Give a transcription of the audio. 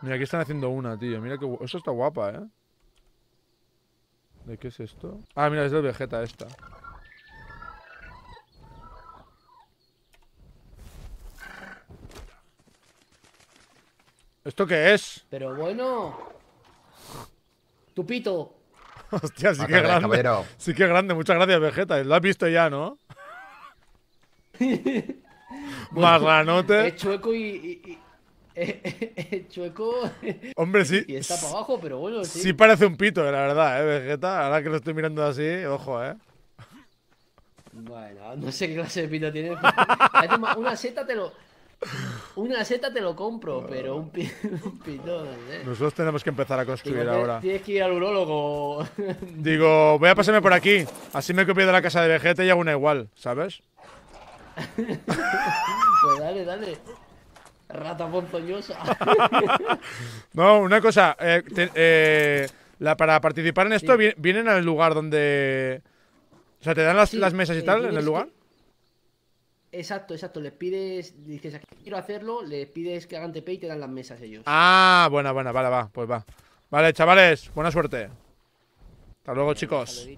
Mira, aquí están haciendo una, tío. Mira que... Eso está guapa, ¿eh? ¿De qué es esto? Ah, mira, es de Vegeta esta. ¿Esto qué es? Pero bueno. Tupito. Hostia, sí que grande. Sí que grande. Muchas gracias, Vegeta. Lo has visto ya, ¿no? bueno, Marranote. Es chueco y, chueco. Hombre, sí. Y está para abajo, pero bueno, sí. Sí parece un pito, la verdad, ¿eh, Vegeta? Ahora que lo estoy mirando así, ojo, ¿eh? Bueno, no sé qué clase de pito tiene. una seta te lo... Una seta te lo compro, pero un, pito, no ¿eh? Nosotros tenemos que empezar a construir ahora. Tienes que ir al urólogo. Digo, voy a pasarme por aquí. Así me copio de la casa de Vegeta y hago una igual, ¿sabes? pues dale, dale. Rata ponzoñosa. no, una cosa. Eh, eh, la, para participar en esto, ¿vienen al lugar donde. O sea, ¿te dan las, mesas y eh, tal en el lugar? Exacto, exacto. Les pides. Dices, aquí quiero hacerlo, le pides que hagan TP y te dan las mesas ellos. Ah, buena, buena, vale, va, pues va. Vale, chavales, buena suerte. Hasta luego, chicos.